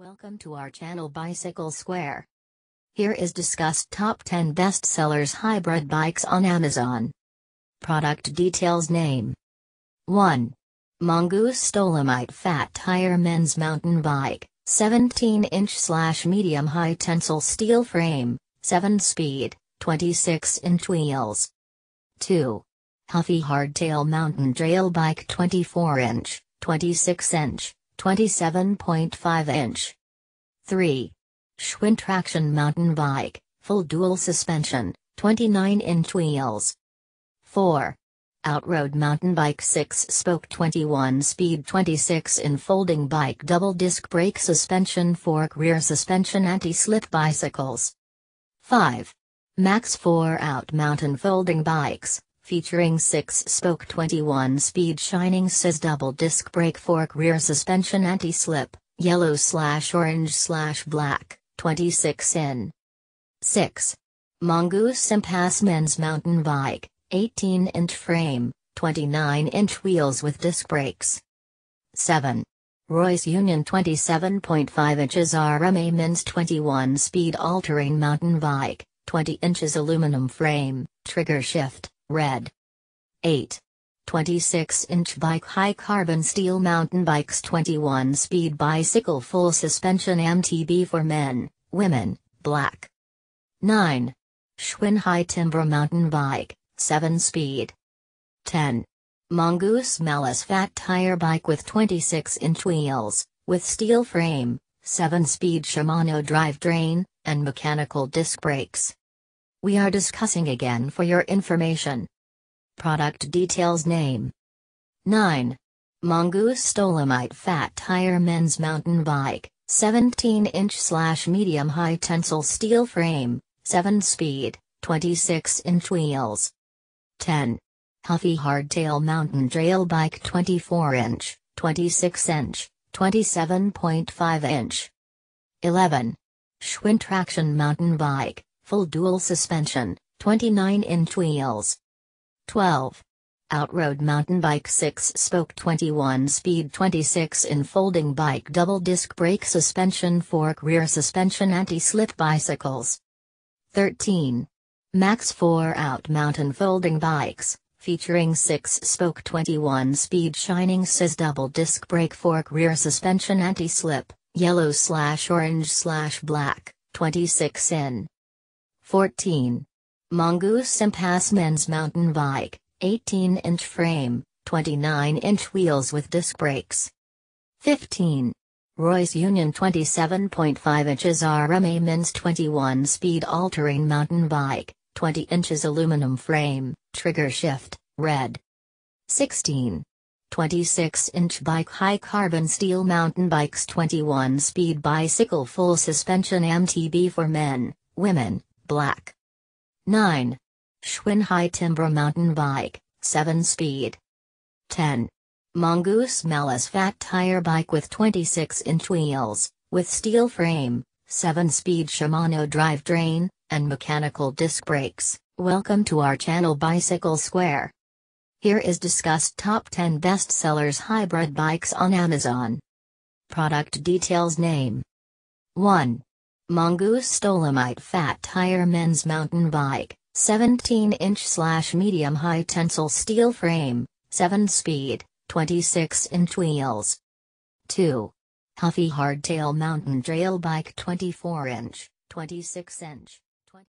Welcome to our channel Bicycle Square. Here is discussed top 10 bestsellers hybrid bikes on Amazon. Product details name 1. Mongoose Stolomite Fat Tire Men's Mountain Bike, 17 inch slash medium high tensile steel frame, 7 speed, 26 inch wheels. 2. Huffy Hardtail Mountain Trail Bike 24 inch, 26 inch, 27.5 inch. 3. Schwinn Traction Mountain Bike, full dual suspension, 29 inch wheels. 4. Outroad Mountain Bike 6 spoke 21 speed 26 in folding bike double disc brake suspension fork rear suspension anti slip bicycles. 5. Max 4 out mountain folding bikes, featuring 6-spoke 21-speed Shining SIS double disc brake fork rear suspension anti-slip, yellow slash orange slash black, 26 in. 6. Mongoose Impass Men's Mountain Bike, 18-inch frame, 29-inch wheels with disc brakes. 7. Royce Union 27.5 inches RMA Men's 21-speed all-terrain mountain bike, 20 inches aluminum frame, trigger shift, Red. 8. 26-inch bike high-carbon steel mountain bikes 21-speed bicycle full suspension MTB for men, women, black. 9. Schwinn high timber mountain bike, 7-speed. 10. Mongoose Malice fat tire bike with 26-inch wheels, with steel frame, 7-speed Shimano drivetrain, and mechanical disc brakes we are discussing again for your information. Product details name 9. Mongoose Dolomite Fat Tire Men's Mountain Bike, 17 inch slash medium high tensile steel frame, 7 speed, 26 inch wheels. 10. Huffy Hardtail Mountain Trail Bike 24 inch, 26 inch, 27.5 inch. 11. Schwinn Traction Mountain Bike, Full dual suspension, 29-inch wheels. 12. Outroad mountain bike 6-spoke 21-speed 26-in folding bike double disc brake suspension fork rear suspension anti-slip bicycles. 13. Max 4 out mountain folding bikes, featuring 6-spoke 21-speed shining says double disc brake fork rear suspension anti-slip, yellow slash orange slash black, 26-in. 14. Mongoose Impasse Men's Mountain Bike, 18-inch frame, 29-inch wheels with disc brakes. 15. Royce Union 27.5 inches RMA Men's 21-speed all-terrain mountain bike, 20 inches aluminum frame, trigger shift, red. 16. 26-inch bike high carbon steel mountain bikes 21-speed bicycle full suspension MTB for men, women, black. 9. Schwinn High Timber Mountain Bike, 7 speed. 10. Mongoose Malas Fat Tire Bike with 26 inch wheels, with steel frame, 7 speed Shimano drive and mechanical disc brakes. Welcome to our channel Bicycle Square. Here is discussed top 10 best sellers hybrid bikes on Amazon. Product details name 1. Mongoose Stolamite Fat Tire Men's Mountain Bike, 17 inch slash medium high tensile steel frame, 7 speed, 26 inch wheels. 2. Huffy Hardtail Mountain Trail Bike 24 inch, 26 inch.